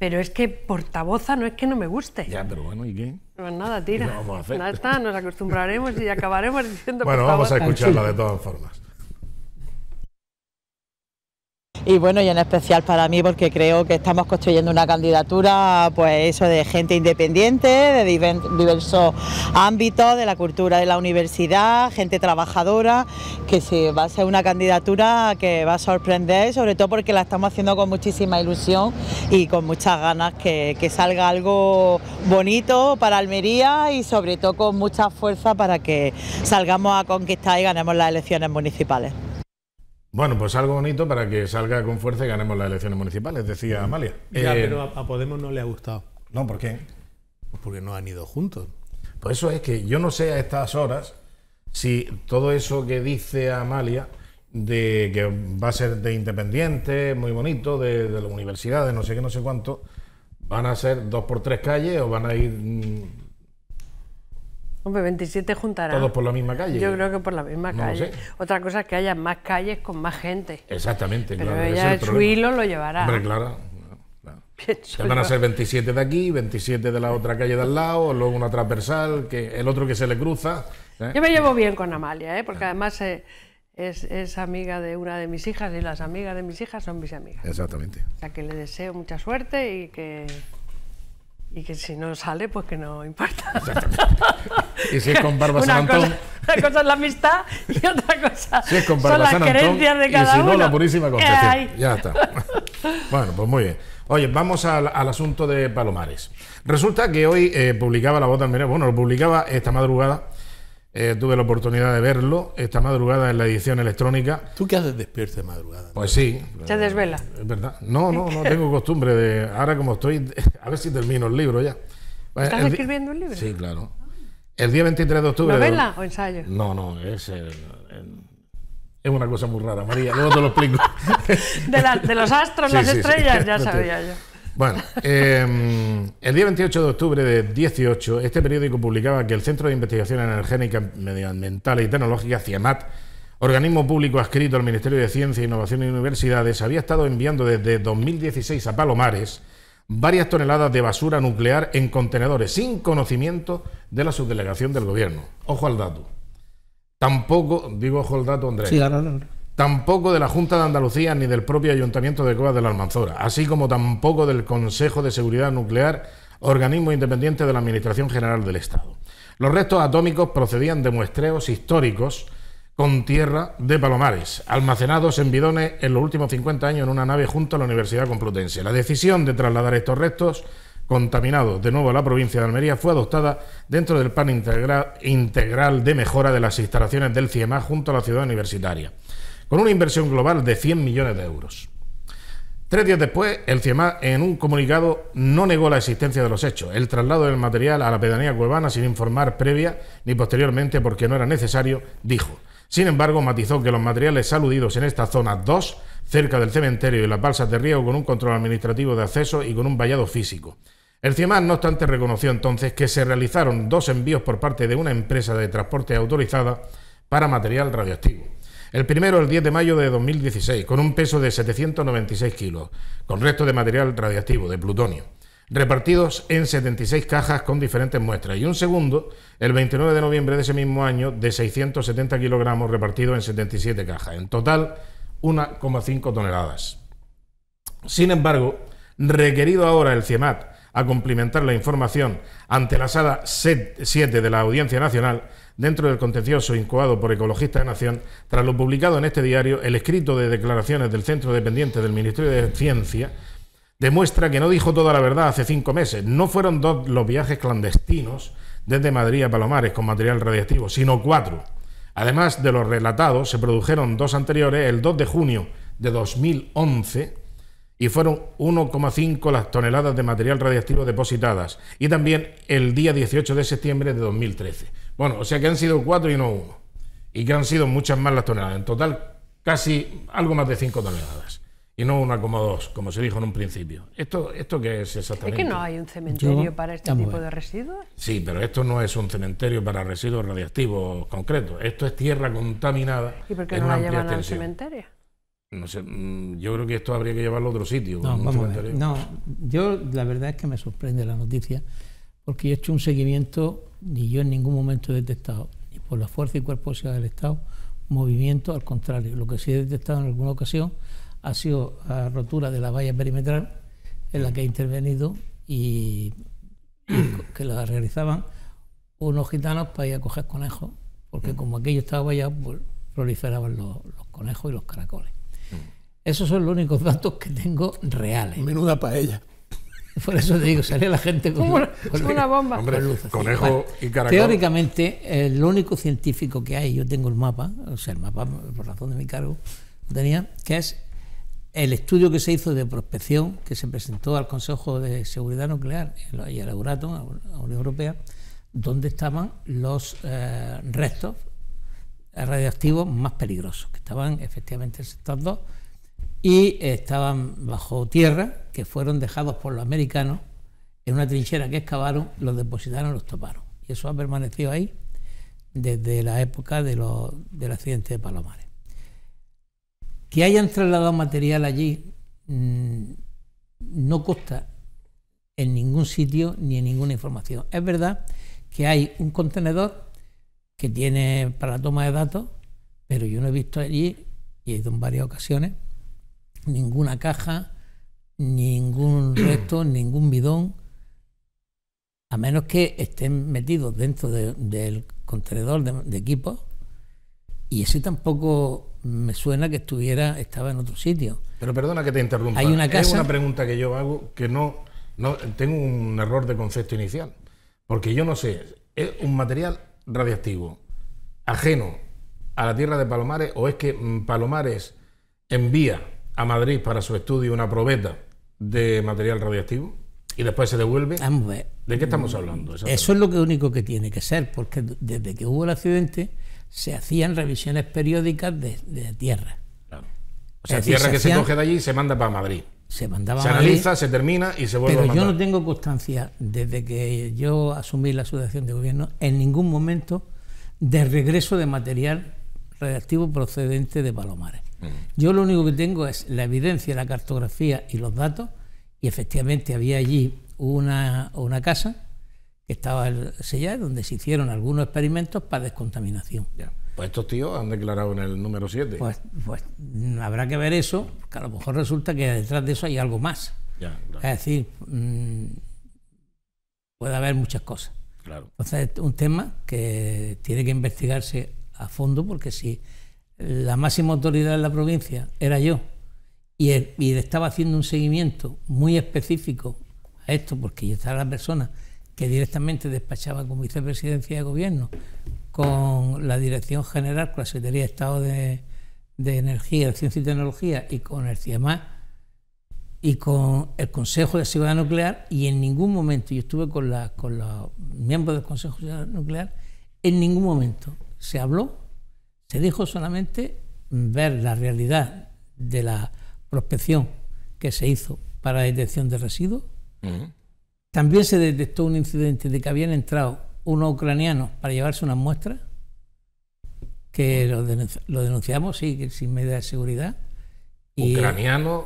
S3: Pero es que portavoza no es que no me guste. Ya, pero bueno, ¿y qué? Pues nada, tira. ¿Qué vamos a hacer? Nada está, nos acostumbraremos y acabaremos diciendo Bueno, vamos a
S2: escucharla de todas formas.
S3: Y bueno, y en especial para mí porque creo que estamos construyendo una candidatura, pues eso, de gente independiente, de diversos ámbitos, de la cultura de la universidad, gente trabajadora, que va a ser una candidatura que va a sorprender, sobre todo porque la estamos haciendo con muchísima ilusión y con muchas ganas que, que salga algo bonito para Almería y sobre todo con mucha fuerza para que salgamos a conquistar y ganemos las elecciones municipales.
S1: Bueno, pues algo bonito para que salga con fuerza y ganemos las elecciones municipales,
S4: decía mm. Amalia. Ya, eh, pero a, Podemos no le ha gustado. No, ¿por qué? Pues porque no han ido
S1: juntos. Pues eso es que yo no sé a estas horas si todo eso que dice Amalia de que va a ser de independiente, muy bonito, de, de las universidades, no sé qué, no sé cuánto, van a ser dos por tres calles o van a ir mm,
S3: Hombre, 27 juntarán. Todos por la misma calle. Yo creo que por la misma calle. Otra cosa es que haya más calles con más gente. Exactamente. Pero ella el su hilo lo llevará. Hombre, claro. van a ser
S1: 27 de aquí, 27 de la otra calle de al lado, luego una transversal, que el otro que se le cruza. ¿eh? Yo me
S3: llevo bien con Amalia, ¿eh? porque además eh, es, amiga de una de mis hijas y las amigas de mis hijas son mis amigas. Exactamente. O sea que le deseo mucha suerte y que, y que si no sale, pues que no importa. Exactamente. Y si es con Barba San Antón. una cosa es la amistad y otra cosa es son las creencias de cada y si no, la purísima eh, concepción.
S1: Ya está. bueno, pues muy bien. Oye, vamos al, asunto de Palomares. Resulta que hoy eh, publicaba La Voz bueno, lo publicaba esta madrugada, eh, tuve la oportunidad de verlo esta madrugada en la edición electrónica. ¿Tú qué haces despierto de madrugada? Pues sí. ¿Se desvela? Es verdad. No, no, no tengo costumbre de. Ahora como estoy. A ver si termino el libro ya. ¿Estás escribiendo un libro? Sí, claro. El día 23 de octubre. ¿Novela o ensayo? No, no, es. es una cosa muy rara, María, luego te lo explico.
S3: de, los astros, las estrellas, ya sabía yo.
S1: Bueno, em, el día 28 de octubre de 18, este periódico publicaba que el Centro de Investigación Energética, Medioambiental y Tecnológica, CIEMAT, organismo público adscrito al Ministerio de Ciencia, Innovación y Universidades, había estado enviando desde 2016 a Palomares varias toneladas de basura nuclear en contenedores sin conocimiento de la subdelegación del gobierno. Ojo al dato. Tampoco, digo ojo al dato, Andrés. Sí, Tampoco de la Junta de Andalucía ni del propio Ayuntamiento de Cuevas de la Almanzora, así como tampoco del Consejo de Seguridad Nuclear, organismo independiente de la Administración General del Estado. Los restos atómicos procedían de muestreos históricos con tierra de Palomares, almacenados en bidones en los últimos 50 años en una nave junto a la Universidad Complutense. La decisión de trasladar estos restos contaminados de nuevo a la provincia de Almería fue adoptada dentro del plan integral de mejora de las instalaciones del CIEMA junto a la ciudad universitaria, con una inversión global de 100 millones de euros. Tres días después, el CIEMA, en un comunicado, no negó la existencia de los hechos, el traslado del material a la pedanía cubana sin informar previa ni posteriormente porque no era necesario, dijo. Sin embargo, matizó que los materiales aludidos en esta zona 2, cerca del cementerio y las balsas de riego, con un control administrativo de acceso y con un vallado físico. El CIEMAS, no obstante, reconoció entonces que se realizaron dos envíos por parte de una empresa de transporte autorizada para material radioactivo. El primero el 10 de mayo de 2016, con un peso de 796 kilos, con resto de material radiactivo, de plutonio repartidos en 76 cajas con diferentes muestras, y un segundo, el 29 de noviembre de ese mismo año, de 670 kilogramos repartidos en 77 cajas, en total 1,5 toneladas. Sin embargo, requerido ahora el CIEMAT a complementar la información ante la sala 7 de la Audiencia Nacional, dentro del contencioso incoado por Ecologistas de Nación, tras lo publicado en este diario, el escrito de declaraciones del Centro Dependiente del Ministerio de Ciencia demuestra que no dijo toda la verdad hace cinco meses. No fueron dos los viajes clandestinos desde Madrid a Palomares con material radiactivo, sino cuatro. Además de los relatados, se produjeron dos anteriores el 2 de junio de 2011 y fueron 1,5 las toneladas de material radiactivo depositadas y también el día 18 de septiembre de 2013. Bueno, o sea que han sido cuatro y no uno y que han sido muchas más las toneladas. En total, casi algo más de cinco toneladas y no 1,2, como se dijo en un principio. ¿Esto, ¿Esto qué es exactamente? ¿Es que no hay un cementerio para este tipo de residuos? Sí, pero esto no es un cementerio para residuos radiactivos concretos. Esto es tierra contaminada.
S3: ¿Y por qué no la llevan al cementerio?
S1: No sé, mm, yo creo que esto habría que llevarlo a otro sitio. No, vamos
S2: no, yo la verdad es que me sorprende la noticia, porque he hecho un seguimiento y yo en ningún momento he detectado, ni por la fuerza y cuerpo del Estado, movimiento, al contrario. Lo que sí he detectado en alguna ocasión ha sido la rotura de la valla perimetral en la que he intervenido y, que la realizaban unos gitanos para ir a coger conejos, porque mm. como aquello estaba vallado, pues, proliferaban los, conejos y los caracoles. Mm. Esos son los únicos datos que tengo reales. Menuda paella. Por eso te digo, sale la gente con, una, bomba. Hombre, y caracoles Teóricamente, el único científico que hay, yo tengo el mapa, o sea, el mapa por razón de mi cargo, tenía, que es el estudio que se hizo de prospección, que se presentó al Consejo de Seguridad Nuclear y al Euratom, a la Unión Europea, donde estaban los eh, restos radioactivos más peligrosos, que estaban efectivamente en sector 2 y estaban bajo tierra, que fueron dejados por los americanos en una trinchera que excavaron, los depositaron, los toparon. Y eso ha permanecido ahí desde la época del accidente de Palomares. Que hayan trasladado material allí mm, no consta en ningún sitio ni en ninguna información. Es verdad que hay un contenedor que tiene para la toma de datos, pero yo no he visto allí, y he ido en varias ocasiones, ninguna caja, ningún resto, ningún bidón, a menos que estén metidos dentro del contenedor de, de equipos y ese tampoco me suena que estuviera, estaba en otro sitio. Pero perdona que te interrumpa. Hay una casa. Es una
S4: pregunta
S1: que yo hago que no, tengo un error de concepto inicial, porque yo no sé, es un material radiactivo ajeno a la tierra de Palomares o es que mm, Palomares envía a Madrid para su estudio una probeta de material radiactivo y después se devuelve. Vamos a ver. ¿De qué estamos mm, hablando? Eso
S2: es lo que único que tiene que ser, porque desde que hubo el accidente se hacían revisiones periódicas de, tierra. O sea, tierra que se coge
S1: de allí y se manda para Madrid. Se mandaba analiza, se termina y se vuelve pero a Pero yo
S2: no tengo constancia, desde que yo asumí la asociación de gobierno, en ningún momento de regreso de material reactivo procedente de Palomares. Yo lo único que tengo es la evidencia, la cartografía y los datos, y efectivamente había allí una, una casa estaba el sellar, donde se hicieron algunos experimentos para descontaminación.
S1: Pues estos tíos han declarado en el número 7. Pues,
S2: pues, habrá que ver eso, que a lo mejor resulta que detrás de eso hay algo más. Es decir, mm, puede haber muchas cosas. Claro. Entonces es un tema que tiene que investigarse a fondo porque si la máxima autoridad de la provincia era yo y, y estaba haciendo un seguimiento muy específico a esto porque yo estaba la persona que directamente despachaba con vicepresidencia de gobierno, con la Dirección General, con la Secretaría de Estado de, Energía, de Ciencia y Tecnología y con el CIEMA y con el Consejo de Seguridad Nuclear y en ningún momento, yo estuve con, con los miembros del Consejo de Seguridad Nuclear, en ningún momento se habló, se dijo solamente ver la realidad de la prospección que se hizo para la detección de residuos, también se detectó un incidente de que habían entrado unos ucranianos para llevarse unas muestras, que lo, denunciamos, sí, sin medida de seguridad. Eh, ucranianos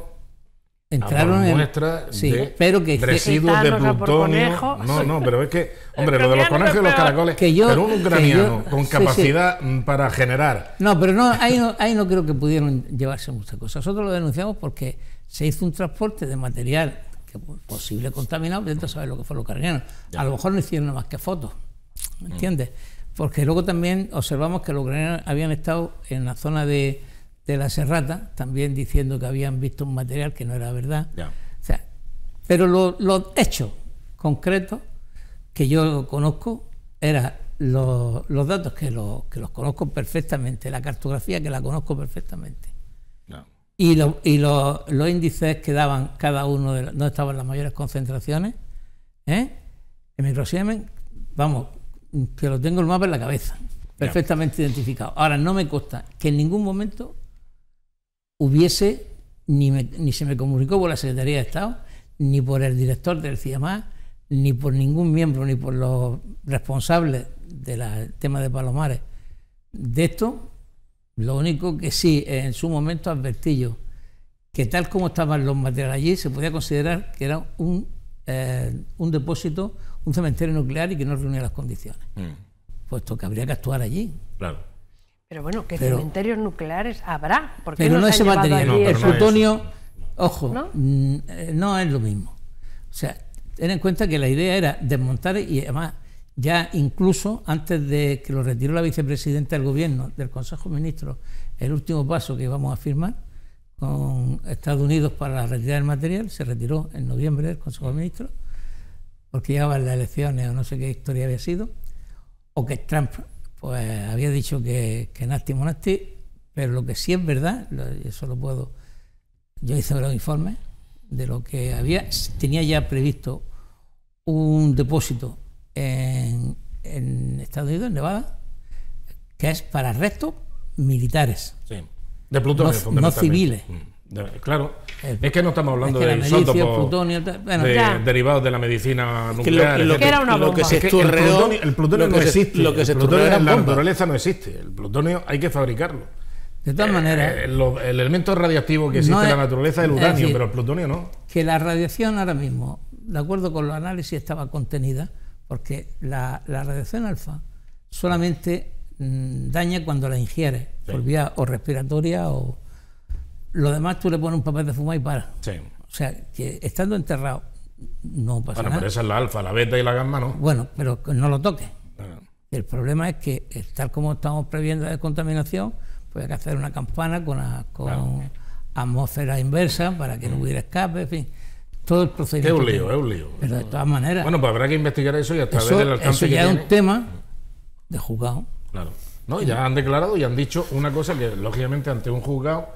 S2: entraron en muestras sí, de que residuos de plutonio. No, no, pero es que, hombre, lo de los conejos
S1: y los caracoles, pero un ucraniano con capacidad mm, para generar.
S2: No, pero no ahí, no, ahí no creo que pudieron llevarse muchas cosas. Nosotros lo denunciamos porque se hizo un transporte de material posible contaminado, dentro pues saber lo que fue los ucranianos. A lo mejor no hicieron más que fotos, ¿me entiendes? Porque luego también observamos que los ucranianos habían estado en la zona de, la Serrata, también diciendo que habían visto un material que no era verdad. sea, pero los hechos concretos que yo conozco eran los, datos que, lo, que los conozco perfectamente, la cartografía que la conozco perfectamente y, y los índices que daban cada uno de donde estaban las mayores concentraciones ¿eh? en microsiemen, vamos, que lo tengo el mapa en la cabeza, perfectamente identificado. Ahora, no me consta que en ningún momento hubiese, ni, ni se me comunicó por la Secretaría de Estado, ni por el director del CIAMA, ni por ningún miembro, ni por los responsables del tema de Palomares de esto, lo único que sí, en su momento advertí yo que tal como estaban los materiales allí, se podía considerar que era un, eh, depósito, un cementerio nuclear y que no reunía las condiciones, mm. puesto que habría que actuar allí. Claro.
S3: Pero bueno, ¿qué cementerios nucleares habrá, porque pero no, ese material, el plutonio, ojo, ¿No? Mm,
S2: eh, ¿no? es lo mismo. O sea, ten en cuenta que la idea era desmontar y además ya incluso antes de que lo retiró la vicepresidenta del gobierno del Consejo de Ministros, el último paso que íbamos a firmar con Estados Unidos para retirar el material, se retiró en noviembre del Consejo de Ministros, porque llegaban las elecciones o no sé qué historia había sido, o que Trump pues había dicho que, que nasty monasti, pero lo que sí es verdad, eso lo puedo, yo hice un informe de lo que había, tenía ya previsto un depósito en, Estados Unidos, en Nevada, que es para restos militares. Sí. De plutonio, no, civiles. Mm. claro, es que no estamos hablando de
S1: de, derivados de la medicina nuclear. que el plutonio, no existe. el plutonio en la naturaleza no existe. El plutonio hay que fabricarlo. De todas manera eh, maneras. Eh, el elemento radiactivo que existe en la naturaleza es el uranio, pero el plutonio no.
S2: Que la radiación ahora mismo, de acuerdo con los análisis, estaba contenida porque la, radiación alfa solamente mm, daña cuando la ingieres, por vía o respiratoria o... Lo demás tú le pones un papel de fumar y para. Sí. O sea, que estando enterrado no pasa nada. Bueno, pero esa
S1: es la alfa, la beta y la gamma, ¿no? Bueno,
S2: pero no lo toque. Ah. El problema es que, eh, tal como estamos previendo la contaminación, pues hay que hacer una campana con, atmósfera inversa para que no mm. hubiera escape, en fin todo el procedimiento. Es un lío, es un lío. Pero de todas maneras.
S1: Bueno, pues habrá que investigar eso y a través del alcance. Eso ya es un
S2: tema de juzgado.
S1: Claro. No, ya han declarado y han dicho una cosa que, lógicamente,
S2: ante un juzgado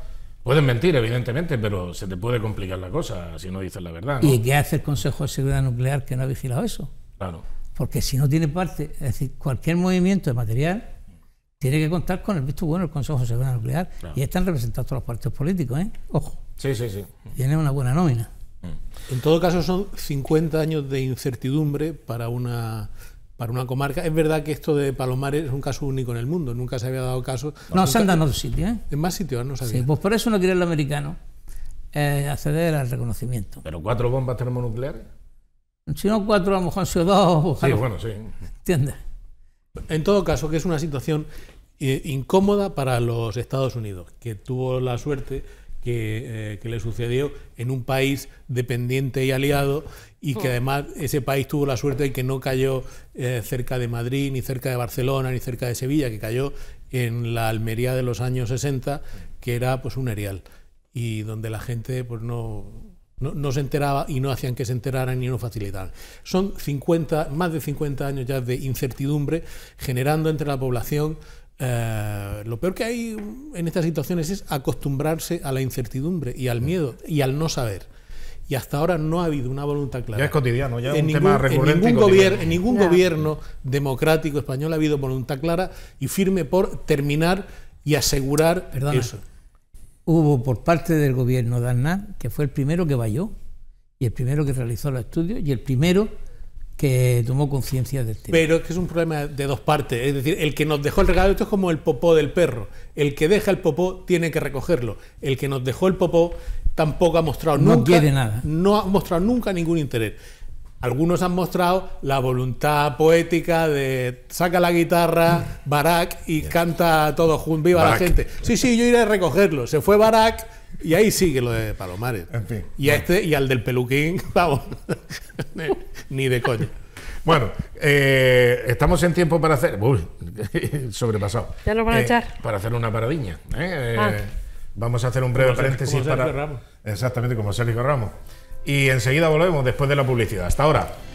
S1: pueden mentir, evidentemente, pero se te puede complicar la cosa si no dices la verdad. ¿Y qué
S2: hace el Consejo de Seguridad Nuclear que no ha vigilado eso? Claro. Porque si no tiene parte, es decir, cualquier movimiento de material tiene que contar con el visto bueno del Consejo de Seguridad Nuclear y están representados todos los partidos políticos, ¿eh? Ojo. Sí, sí, sí. Tiene una buena nómina.
S5: Mm.
S4: En todo caso, son 50 años de incertidumbre para una, para una comarca. Es verdad que esto de Palomares es un caso único en el mundo, nunca se había dado caso. No, se han dado en otros sitios. ¿eh? En más sitios, no sabía. Sí, pues por eso no quiere el americano
S2: eh, acceder al reconocimiento.
S4: ¿Pero cuatro bombas termonucleares? Si no cuatro, a lo mejor han sido dos. Sí, bueno, sí. ¿Entiendes? En todo caso, que es una situación eh, incómoda para los Estados Unidos, que tuvo la suerte eh, que, le sucedió en un país dependiente y aliado y que mm. además ese país tuvo la suerte de que no cayó eh, cerca de Madrid, ni cerca de Barcelona, ni cerca de Sevilla, que cayó en la Almería de los años 60, que era pues un erial y donde la gente pues no, no, se enteraba y no hacían que se enteraran y no facilitaban. Son 50, más de 50 años ya de incertidumbre generando entre la población eh, lo peor que hay en estas situaciones es acostumbrarse a la incertidumbre y al miedo y al no saber. Y hasta ahora no ha habido una voluntad clara. Ya es cotidiano, ya es un tema recurrente. En ningún, gobierno, ningún gobierno democrático español ha habido voluntad clara y firme por terminar y asegurar eso.
S2: Hubo por parte del gobierno de Aznar, que fue el primero que valló, y el primero que realizó los estudios, y el primero que tomó conciencia del tema.
S4: Pero es que es un problema de dos partes. Es decir, el que nos dejó el regalo, esto es como el popó del perro. El que deja el popó tiene que recogerlo. El que nos dejó el popó tampoco ha mostrado no Quiere nada. No ha mostrado nunca ningún interés. Algunos han mostrado la voluntad poética de saca la guitarra, barack y canta todo junto viva la gente. Sí, sí, yo iré a recogerlo. Se fue Barak, y ahí sigue lo de Palomares. En fin. Y, este, y al del peluquín, vamos, ni de coña. Bueno, eh, estamos
S1: en tiempo para hacer. Uy, sobrepasado. Ya lo van a eh, echar. Para hacer una paradiña. ¿eh? Ah. Vamos a hacer un breve paréntesis como para. Exactamente, como Sergio Ramos. Y enseguida volvemos después de la publicidad. Hasta ahora.